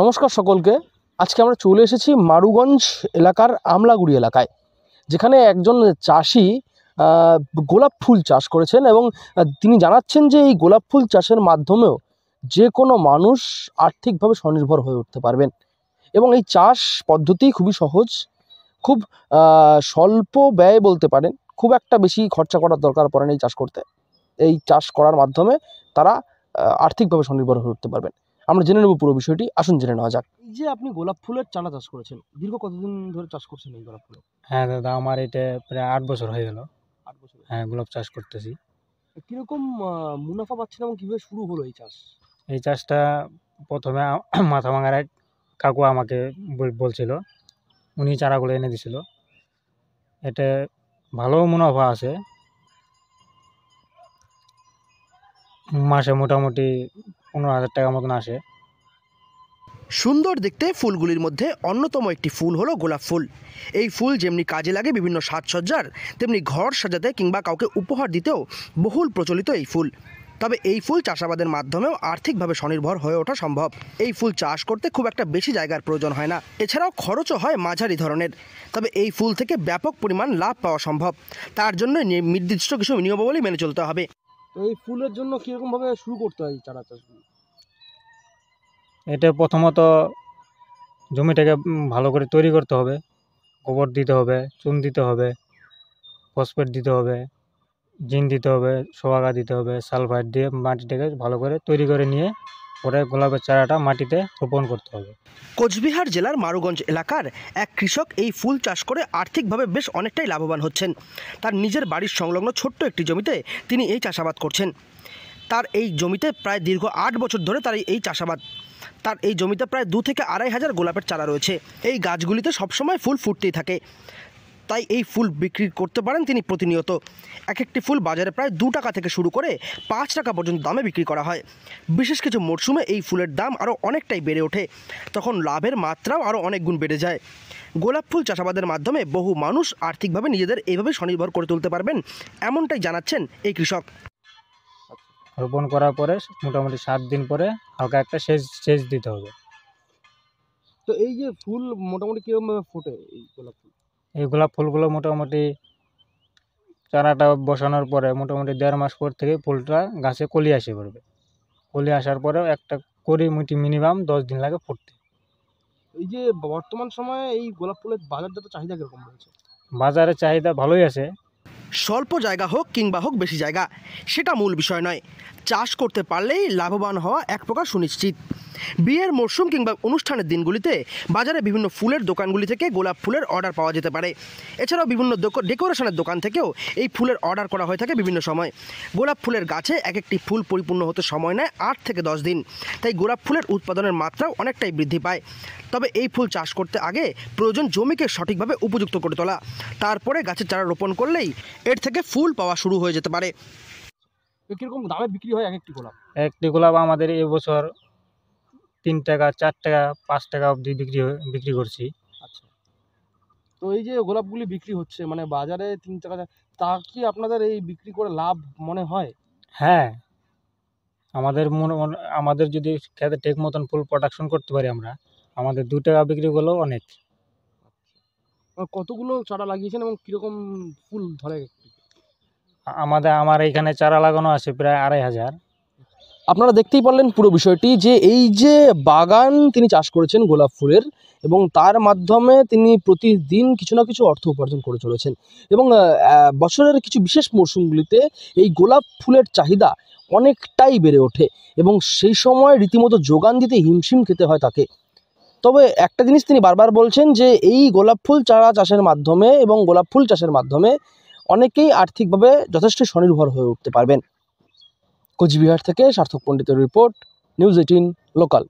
নমস্কার সকলকে আজকে আমরা চলে এসেছি মারুগঞ্জ এলাকার আমলাগুড়ি এলাকায় যেখানে একজন চাষি গোলাপ ফুল চাষ করেছেন এবং তিনি জানাচ্ছেন যে এই গোলাপ ফুল চাষের মাধ্যমেও যে কোনো মানুষ আর্থিকভাবে স্বনির্ভর হয়ে উঠতে পারবেন এবং এই চাষ পদ্ধতি খুবই সহজ খুব স্বল্প ব্যয় বলতে পারেন খুব একটা বেশি খরচা করার দরকার পড়ে না এই চাষ করতে এই চাষ করার মাধ্যমে তারা আর্থিকভাবে স্বনির্ভর হয়ে উঠতে পারবেন আমরা জেনে নেব পুরো বিষয়টি আসুন জেনে নেওয়া যাক এই যে আপনি গোলাপ ফুলের চারা চাষ করেছেন দীর্ঘ কতদিন ধরে চাষ করছেন এই গোলাপ ফুল হ্যাঁ দাদা আমার এটা প্রায় আট বছর হয়ে গেল আট বছর হ্যাঁ গোলাপ চাষ করতেছি কীরকম মুনাফা পাচ্ছেন এবং কীভাবে শুরু হলো এই চাষ এই চাষটা প্রথমে মাথা ভাঙার এক কাকু আমাকে বলছিল উনি চারাগুলো এনে দিছিল এটা ভালো মুনাফা আছে মাসে মোটামুটি পনেরো হাজার টাকার মতন আসে সুন্দর দেখতে ফুলগুলির মধ্যে অন্যতম একটি ফুল হলো গোলাপ ফুল এই ফুল যেমনি কাজে লাগে বিভিন্ন সাজসজ্জার তেমনি ঘর সাজাতে কিংবা কাউকে উপহার দিতেও বহুল প্রচলিত এই ফুল তবে এই ফুল চাষাবাদের মাধ্যমেও আর্থিকভাবে স্বনির্ভর হয়ে ওঠা সম্ভব এই ফুল চাষ করতে খুব একটা বেশি জায়গার প্রয়োজন হয় না এছাড়াও খরচও হয় মাঝারি ধরনের তবে এই ফুল থেকে ব্যাপক পরিমাণ লাভ পাওয়া সম্ভব তার জন্য নির্দিষ্ট কিছু নিয়মাবলী মেনে চলতে হবে তো এই ফুলের জন্য কীরকমভাবে শুরু করতে হয় চারা চাষগুলো এটা প্রথমত জমিটাকে ভালো করে তৈরি করতে হবে গোবর দিতে হবে চুন দিতে হবে ফসফেট দিতে হবে জিন দিতে হবে সোয়াগা দিতে হবে সালফাইড দিয়ে মাটিটাকে ভালো করে তৈরি করে নিয়ে পরে গোলাপের চারাটা মাটিতে রোপণ করতে হবে কোচবিহার জেলার মারুগঞ্জ এলাকার এক কৃষক এই ফুল চাষ করে আর্থিকভাবে বেশ অনেকটাই লাভবান হচ্ছেন তার নিজের বাড়ির সংলগ্ন ছোট্ট একটি জমিতে তিনি এই চাষাবাদ করছেন তার এই জমিতে প্রায় দীর্ঘ আট বছর ধরে তার এই চাষাবাদ তার এই জমিতে প্রায় দু থেকে আড়াই হাজার গোলাপের চারা রয়েছে এই গাছগুলিতে সবসময় ফুল ফুটতেই থাকে তাই এই ফুল বিক্রি করতে পারেন তিনি প্রতিনিয়ত এক একটি ফুল বাজারে প্রায় দু টাকা থেকে শুরু করে পাঁচ টাকা পর্যন্ত দামে বিক্রি করা হয় বিশেষ কিছু মরশুমে এই ফুলের দাম আরও অনেকটাই বেড়ে ওঠে তখন লাভের মাত্রাও আরও অনেক গুণ বেড়ে যায় গোলাপ ফুল চাষাবাদের মাধ্যমে বহু মানুষ আর্থিকভাবে নিজেদের এইভাবে স্বনির্ভর করে তুলতে পারবেন এমনটাই জানাচ্ছেন এই কৃষক রোপণ করার পরে মোটামুটি সাত দিন পরে হালকা একটা সেচ সেচ দিতে হবে তো এই যে ফুল মোটামুটি কীরকমভাবে ফোটে এই গোলাপ ফুল এই গোলাপ ফুলগুলো মোটামুটি চারাটা বসানোর পরে মোটামুটি দেড় মাস পর থেকে ফুলটা গাছে কলি আসে পড়বে কলি আসার পরেও একটা করি মুটি মিনিমাম দশ দিন লাগে ফুটতে এই যে বর্তমান সময়ে এই গোলাপ ফুলের বাজার বাজারজাত চাহিদা কীরকম রয়েছে বাজারে চাহিদা ভালোই আছে স্বল্প জায়গা হোক কিংবা হোক বেশি জায়গা সেটা মূল বিষয় নয় চাষ করতে পারলেই লাভবান হওয়া এক প্রকার সুনিশ্চিত বিয়ের মরশুম কিংবা অনুষ্ঠানের দিনগুলিতে বাজারে বিভিন্ন ফুলের দোকানগুলি থেকে গোলাপ ফুলের অর্ডার পাওয়া যেতে পারে এছাড়াও বিভিন্ন ডেকোরেশনের দোকান থেকেও এই ফুলের অর্ডার করা হয়ে থাকে বিভিন্ন সময় গোলাপ ফুলের গাছে এক একটি ফুল পরিপূর্ণ হতে সময় নেয় আট থেকে দশ দিন তাই গোলাপ ফুলের উৎপাদনের মাত্রাও অনেকটাই বৃদ্ধি পায় তবে এই ফুল চাষ করতে আগে প্রয়োজন জমিকে সঠিকভাবে উপযুক্ত করে তোলা তারপরে গাছের চারা রোপণ করলেই এর থেকে ফুল পাওয়া শুরু হয়ে যেতে পারে কীরকম দামে বিক্রি হয় এক একটি গোলাপ একটি গোলাপ আমাদের এবছর তিন টাকা চার টাকা পাঁচ টাকা অবধি বিক্রি বিক্রি করছি আচ্ছা তো এই যে গোলাপগুলি বিক্রি হচ্ছে মানে বাজারে তিন টাকা তা কি আপনাদের এই বিক্রি করে লাভ মনে হয় হ্যাঁ আমাদের মনে আমাদের যদি খেতে ঠিক মতন ফুল প্রোডাকশন করতে পারি আমরা আমাদের দু টাকা বিক্রি করলেও অনেক আচ্ছা। কতগুলো চারা লাগিয়েছেন এবং কীরকম ফুল ধরে আমাদের আমার এখানে চারা লাগানো আছে প্রায় আড়াই হাজার আপনারা দেখতেই পারলেন পুরো বিষয়টি যে এই যে বাগান তিনি চাষ করেছেন গোলাপ ফুলের এবং তার মাধ্যমে তিনি প্রতিদিন কিছু না কিছু অর্থ উপার্জন করে চলেছেন এবং বছরের কিছু বিশেষ মরশুমগুলিতে এই গোলাপ ফুলের চাহিদা অনেকটাই বেড়ে ওঠে এবং সেই সময় রীতিমতো যোগান দিতে হিমশিম খেতে হয় তাকে তবে একটা জিনিস তিনি বারবার বলছেন যে এই গোলাপ ফুল চারা চাষের মাধ্যমে এবং গোলাপ ফুল চাষের মাধ্যমে অনেকেই আর্থিকভাবে যথেষ্ট স্বনির্ভর হয়ে উঠতে পারবেন কোচবিহার থেকে সার্থক পণ্ডিতের রিপোর্ট নিউজ এইটিন লোকাল